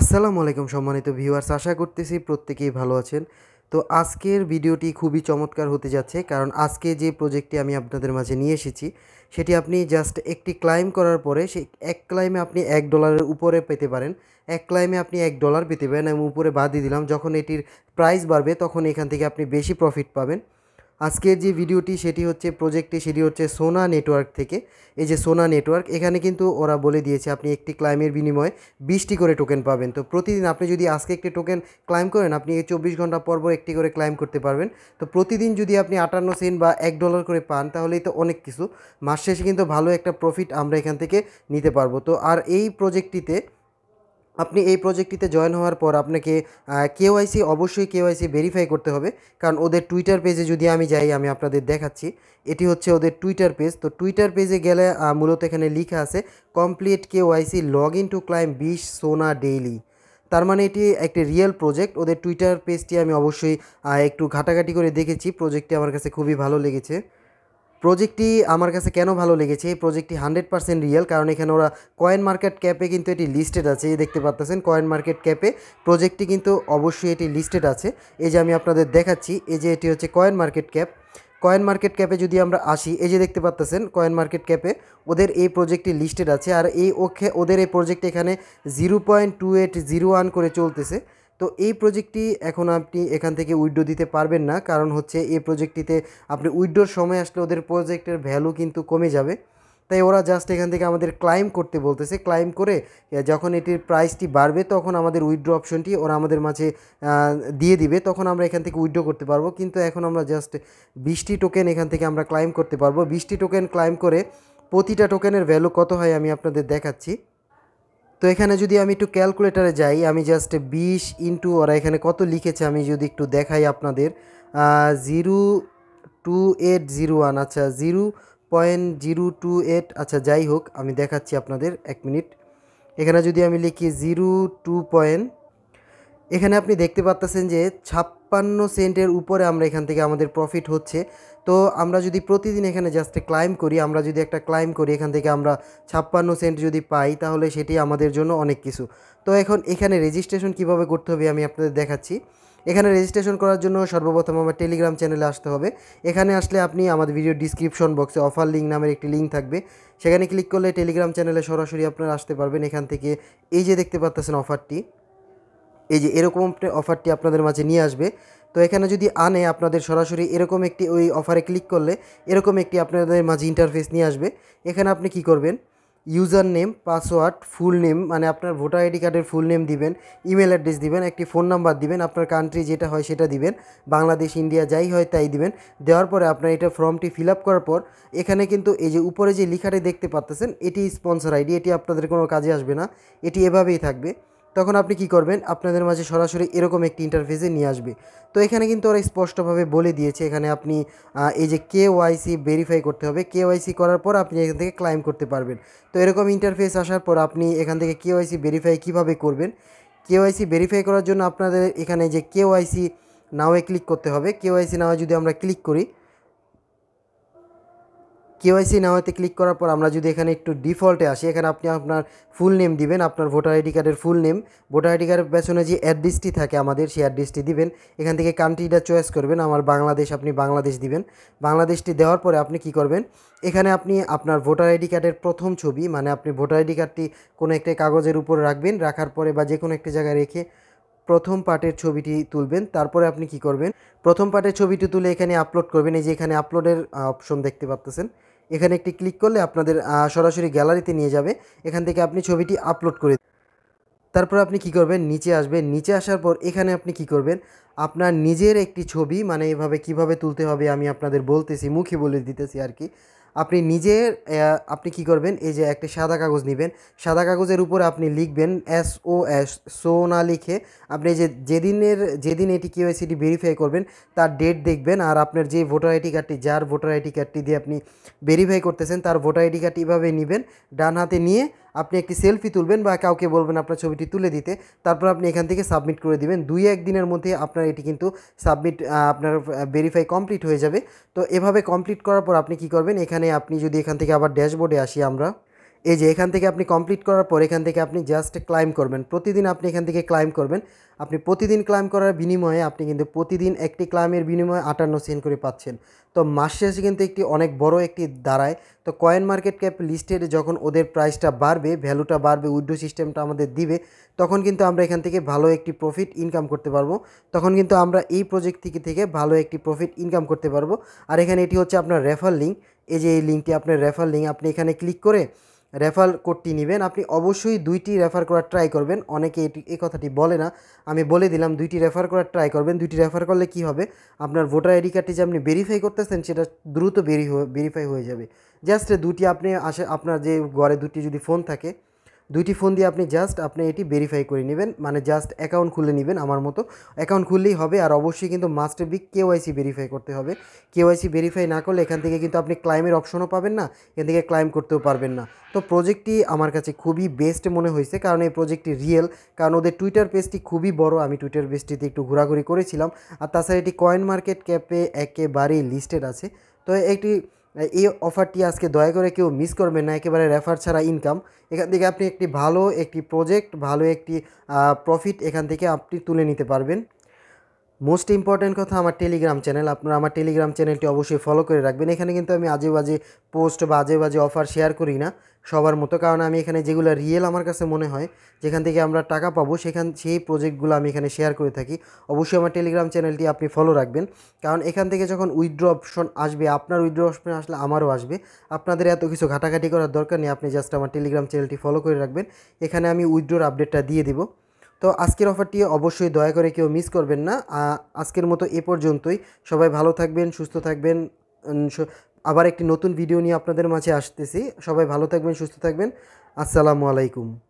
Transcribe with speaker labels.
Speaker 1: আসসালামু আলাইকুম সম্মানিত ভিউয়ার্স আশা করতেছি প্রত্যেকেই ভালো আছেন তো আজকের ভিডিওটি খুবই চমৎকার হতে যাচ্ছে কারণ আজকে যে প্রজেক্টটি আমি আপনাদের মাঝে নিয়ে এসেছি সেটি আপনি জাস্ট একটি ক্লাইম করার পরে সেই এক ক্লাইমে আপনি এক ডলারের উপরে পেতে পারেন এক ক্লাইমে আপনি এক ডলার পেতে পারেন আমি উপরে বাদ দিয়ে দিলাম যখন এটির প্রাইস বাড়বে তখন এখান থেকে আপনি বেশি প্রফিট পাবেন আজকের যে ভিডিওটি সেটি হচ্ছে প্রজেক্টটি সেটি হচ্ছে সোনা নেটওয়ার্ক থেকে এই যে সোনা নেটওয়ার্ক এখানে কিন্তু ওরা বলে দিয়েছে আপনি একটি ক্লাইমের বিনিময়ে বিশটি করে টোকেন পাবেন তো প্রতিদিন আপনি যদি আজকে একটি টোকেন ক্লাইম করেন আপনি এই চব্বিশ ঘন্টা পর পর একটি করে ক্লাইম করতে পারবেন তো প্রতিদিন যদি আপনি আটান্ন সেন্ট বা এক ডলার করে পান তাহলেই তো অনেক কিছু মাস শেষে কিন্তু ভালো একটা প্রফিট আমরা এখান থেকে নিতে পারবো তো আর এই প্রজেক্টটিতে আপনি এই প্রজেক্টটিতে জয়েন হওয়ার পর আপনাকে কেওআইসি অবশ্যই কেওআইসি ভেরিফাই করতে হবে কারণ ওদের টুইটার পেজে যদি আমি যাই আমি আপনাদের দেখাচ্ছি এটি হচ্ছে ওদের টুইটার পেজ তো টুইটার পেজে গেলে মূলত এখানে লেখা আছে complete KYC log in to claim বিশ সোনা ডেইলি তার মানে এটি একটি রিয়েল প্রজেক্ট ওদের টুইটার পেজটি আমি অবশ্যই একটু ঘাটাঘাটি করে দেখেছি প্রজেক্টটি আমার কাছে খুবই ভালো লেগেছে প্রজেক্টটি আমার কাছে কেন ভালো লেগেছে এই প্রজেক্টটি হান্ড্রেড পার্সেন্ট রিয়েল কারণ এখানে ওরা কয়েন মার্কেট ক্যাপে কিন্তু এটি লিস্টেড আছে দেখতে পাচ্তেছেন কয়েন মার্কেট ক্যাপে প্রজেক্টটি কিন্তু অবশ্যই এটি লিস্টেড আছে এই যে আমি আপনাদের দেখাচ্ছি এই যে এটি হচ্ছে coin market cap coin market ক্যাপে যদি আমরা আসি এই যে দেখতে পাচ্তেছেন কয়েন মার্কেট ক্যাপে ওদের এই প্রজেক্টটি লিস্টেড আছে আর এই ওকে ওদের এই প্রজেক্ট এখানে zero point two eight zero one করে চলতেছে তো এই প্রজেক্টটি এখন আপনি এখান থেকে উইড্রো দিতে পারবেন না কারণ হচ্ছে এই প্রজেক্টটিতে আপনি উইড্রোর সময় আসলে ওদের প্রজেক্টের ভ্যালু কিন্তু কমে যাবে তাই ওরা জাস্ট এখান থেকে আমাদের ক্লাইম করতে বলতেছে ক্লাইম করে যখন এটির প্রাইসটি বাড়বে তখন আমাদের উইড্রো অপশনটি ওরা আমাদের মাঝে দিয়ে দিবে তখন আমরা এখান থেকে উইড্রো করতে পারবো কিন্তু এখন আমরা জাস্ট বিশটি টোকেন এখান থেকে আমরা ক্লাইম করতে পারবো বিশটি টোকেন ক্লাইম করে প্রতিটা টোকেনের ভ্যালু কত হয় আমি আপনাদের দেখাচ্ছি তো এখানে যদি আমি একটু ক্যালকুলেটারে যাই আমি জাস্ট বিশ ইন্টু ওরা এখানে কত লিখেছে আমি যদি একটু দেখাই আপনাদের zero two eight zero one আচ্ছা zero point zero two eight আচ্ছা যাই হোক আমি দেখাচ্ছি আপনাদের এক মিনিট এখানে যদি আমি লিখি জিরো টু পয়েন্ট এখানে আপনি দেখতে পাচ্তেছেন যে ছাপ্পান্ন সেন্টের উপরে আমরা এখান থেকে আমাদের প্রফিট হচ্ছে তো আমরা যদি প্রতিদিন এখানে জাস্ট ক্লাইম করি আমরা যদি একটা ক্লাইম করি এখান থেকে আমরা ছাপ্পান্ন সেন্ট যদি পাই তাহলে সেটি আমাদের জন্য অনেক কিছু তো এখন এখানে রেজিস্ট্রেশন কিভাবে করতে হবে আমি আপনাদের দেখাচ্ছি এখানে রেজিস্ট্রেশন করার জন্য সর্বপ্রথম আমার টেলিগ্রাম চ্যানেলে আসতে হবে এখানে আসলে আপনি আমাদের ভিডিও ডিসক্রিপশন বক্সে অফার লিঙ্ক নামের একটি লিঙ্ক থাকবে সেখানে ক্লিক করলে টেলিগ্রাম চ্যানেলে সরাসরি আপনারা আসতে পারবেন এখান থেকে এই যে দেখতে পাচ্ছেন অফারটি এই যে এরকম অফারটি আপনাদের মাঝে নিয়ে আসবে তো এখানে যদি আনে আপনাদের সরাসরি এরকম একটি ওই অফারে ক্লিক করলে এরকম একটি আপনাদের মাঝে ইন্টারফেস নিয়ে আসবে এখানে আপনি কি করবেন user name password full name মানে আপনার ভোটার আইডি কার্ডের ফুল নেম দিবেন ইমেল অ্যাড্রেস দিবেন একটি ফোন নাম্বার দিবেন আপনার কান্ট্রি যেটা হয় সেটা দিবেন বাংলাদেশ ইন্ডিয়া যাই হয় তাই দিবেন দেওয়ার পরে আপনার এটা ফর্মটি ফিল আপ করার পর এখানে কিন্তু এই যে উপরে যে লিখাটি দেখতে পাচ্তেছেন এটি স্পন্সর আইডি এটি আপনাদের কোনো কাজে আসবে না এটি এভাবেই থাকবে তখন আপনি কি করবেন আপনাদের মাঝে সরাসরি এরকম একটি ইন্টারফেসে নিয়ে আসবে তো এখানে কিন্তু ওরা স্পষ্টভাবে বলে দিয়েছে এখানে আপনি এই যে কেওয়াইসি ভেরিফাই করতে হবে কেওয়াইসি করার পর আপনি এখান থেকে ক্লাইম করতে পারবেন তো এরকম ইন্টারফেস আসার পর আপনি এখান থেকে কে কেওয়াইসি ভেরিফাই কীভাবে করবেন কেওয়াইসি ভেরিফাই করার জন্য আপনাদের এখানে যে কে কেওয়াইসি নাওয়ে ক্লিক করতে হবে কেওয়াইসি নাওয়ে যদি আমরা ক্লিক করি কেওয়াইসি না ক্লিক করার পর আমরা যদি এখানে একটু ডিফল্টে আসি এখানে আপনি আপনার ফুল নেম দিবেন আপনার ভোটার আইডি কার্ডের ফুল নেম ভোটার আইডি কার্ডের পেছনে যে অ্যাড্রেসটি থাকে আমাদের সেই অ্যাড্রেসটি দিবেন এখান থেকে কান্ট্রিটা চয়েস করবেন আমার বাংলাদেশ আপনি বাংলাদেশ দিবেন বাংলাদেশটি দেওয়ার পরে আপনি কি করবেন এখানে আপনি আপনার ভোটার আইডি কার্ডের প্রথম ছবি মানে আপনি ভোটার আইডি কার্ডটি কোনো একটি কাগজের উপর রাখবেন রাখার পরে বা যে কোনো একটি জায়গায় রেখে প্রথম পার্টের ছবিটি তুলবেন তারপরে আপনি কি করবেন প্রথম পার্টের ছবিটি তুলে এখানে আপলোড করবেন এই যে এখানে আপলোডের অপশন দেখতে পাচ্তেছেন এখানে একটি ক্লিক করলে আপনাদের সরাসরি গ্যালারিতে নিয়ে যাবে এখান থেকে আপনি ছবিটি আপলোড করে তারপর আপনি কি করবেন নিচে আসবেন নিচে আসার পর এখানে আপনি কি করবেন আপনার নিজের একটি ছবি মানে এভাবে কিভাবে তুলতে হবে আমি আপনাদের বলতেছি মুখে বলে দিতেছি আর কি আপনি নিজের আপনি কি করবেন এই যে একটি সাদা কাগজ নেবেন সাদা কাগজের উপরে আপনি লিখবেন এস ও এস সো না লিখে আপনি যে যেদিনের যেদিন এটি কেওয়াইসিটি ভেরিফাই করবেন তার ডেট দেখবেন আর আপনার যে ভোটার আইডি কার্ডটি যার ভোটার আইডি কার্ডটি দিয়ে আপনি ভেরিফাই করতেছেন তার ভোটার আইডি কার্ডটি এভাবে নেবেন ডান হাতে নিয়ে আপনি একটি সেলফি তুলবেন বা কাউকে বলবেন আপনার ছবিটি তুলে দিতে তারপর আপনি এখান থেকে সাবমিট করে দিবেন দুই এক দিনের মধ্যে আপনার এটি কিন্তু সাবমিট আপনার ভেরিফাই কমপ্লিট হয়ে যাবে তো এভাবে কমপ্লিট করার পর আপনি কি করবেন এখানে আপনি যদি এখান থেকে আবার ড্যাশবোর্ডে আসি আমরা এই যে এখান থেকে আপনি কমপ্লিট করার পর এখান থেকে আপনি জাস্ট ক্লাইম করবেন প্রতিদিন আপনি এখান থেকে ক্লাইম করবেন আপনি প্রতিদিন ক্লাইম করার বিনিময়ে আপনি কিন্তু প্রতিদিন একটি ক্লাইমের বিনিময়ে আটান্ন সেন্ট করে পাচ্ছেন তো মাস শেষে কিন্তু একটি অনেক বড় একটি দাঁড়ায় তো কয়েন মার্কেট ক্যাপ লিস্টেড যখন ওদের প্রাইসটা বাড়বে ভ্যালুটা বাড়বে উইড্রো সিস্টেমটা আমাদের দিবে তখন কিন্তু আমরা এখান থেকে ভালো একটি প্রফিট ইনকাম করতে পারবো তখন কিন্তু আমরা এই প্রজেক্ট থেকে থেকে ভালো একটি প্রফিট ইনকাম করতে পারবো আর এখানে এটি হচ্ছে আপনার রেফার লিঙ্ক এই যে এই লিঙ্কটি আপনার রেফার লিঙ্ক আপনি এখানে ক্লিক করে রেফার কোডটি নেবেন আপনি অবশ্যই দুইটি রেফার করার ট্রাই করবেন অনেকে এটি এই কথাটি বলে না আমি বলে দিলাম দুইটি রেফার করার ট্রাই করবেন দুইটি রেফার করলে কি হবে আপনার ভোটার আইডি কার্ডটি যে আপনি ভেরিফাই করতেছেন সেটা দ্রুত ভেরিফাই হয়ে যাবে জাস্ট দুটি আপনি আসে আপনার যে ঘরে দুটি যদি ফোন থাকে দুইটি ফোন দিয়ে আপনি জাস্ট আপনি এটি ভেরিফাই করে নেবেন মানে জাস্ট অ্যাকাউন্ট খুলে নেবেন আমার মতো অ্যাকাউন্ট খুললেই হবে আর অবশ্যই কিন্তু মাস্ট বি কেওয়াইসি ভেরিফাই করতে হবে কেওয়াইসি ভেরিফাই না করলে এখান থেকে কিন্তু আপনি ক্লাইমের অপশনও পাবেন না এখান থেকে ক্লাইম করতেও পারবেন না তো প্রজেক্টটি আমার কাছে খুবই বেস্ট মনে হয়েছে কারণ এই প্রজেক্টটি রিয়েল কারণ ওদের টুইটার পেজটি খুবই বড় আমি টুইটার পেজটিতে একটু ঘোরাঘুরি করেছিলাম আর তাছাড়া এটি কয়েন মার্কেট ক্যাপে একেবারেই লিস্টেড আছে তো একটি এই অফারটি আজকে দয়া করে কেউ মিস করবেন না একেবারে রেফার ছাড়া ইনকাম এখান থেকে আপনি একটি ভালো একটি প্রজেক্ট ভালো একটি প্রফিট এখান থেকে আপনি তুলে নিতে পারবেন মোস্ট ইম্পর্ট্যান্ট কথা আমার টেলিগ্রাম চ্যানেল আপনারা আমার টেলিগ্রাম চ্যানেলটি অবশ্যই ফলো করে রাখবেন এখানে কিন্তু আমি আজে বাজে পোস্ট বা আজে বাজে অফার শেয়ার করি না সবার মতো কারণ আমি এখানে যেগুলো রিয়েল আমার কাছে মনে হয় যেখান থেকে আমরা টাকা পাবো সেখান সেই প্রজেক্টগুলো আমি এখানে শেয়ার করে থাকি অবশ্যই আমার টেলিগ্রাম চ্যানেলটি আপনি ফলো রাখবেন কারণ এখান থেকে যখন উইথড্র অপশন আসবে আপনার উইথড্র অপশন আসলে আমারও আসবে আপনাদের এত কিছু ঘাটাঘাটি করার দরকার নেই আপনি জাস্ট আমার টেলিগ্রাম চ্যানেলটি ফলো করে রাখবেন এখানে আমি উইথড্রোর আপডেটটা দিয়ে দেবো তো আজকের অফারটি অবশ্যই দয়া করে কেউ মিস করবেন না আজকের মতো এ পর্যন্তই সবাই ভালো থাকবেন সুস্থ থাকবেন আবার একটি নতুন ভিডিও নিয়ে আপনাদের মাঝে আসতেছি সবাই ভালো থাকবেন সুস্থ থাকবেন আসসালামু আলাইকুম